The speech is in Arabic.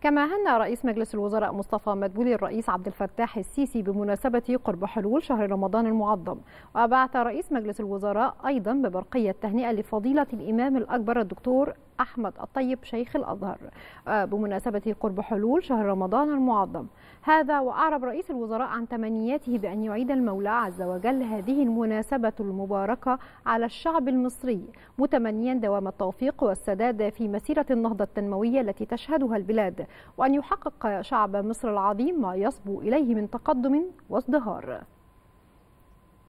كما هنى رئيس مجلس الوزراء مصطفى مدبولي الرئيس عبد الفتاح السيسي بمناسبة قرب حلول شهر رمضان المعظم وبعث رئيس مجلس الوزراء أيضا ببرقية تهنئة لفضيلة الإمام الأكبر الدكتور أحمد الطيب شيخ الأزهر آه، بمناسبة قرب حلول شهر رمضان المعظم هذا وأعرب رئيس الوزراء عن تمنياته بأن يعيد المولى عز وجل هذه المناسبة المباركة على الشعب المصري متمنيا دوام التوفيق والسداد في مسيرة النهضة التنموية التي تشهدها البلاد وأن يحقق شعب مصر العظيم ما يصبو إليه من تقدم وازدهار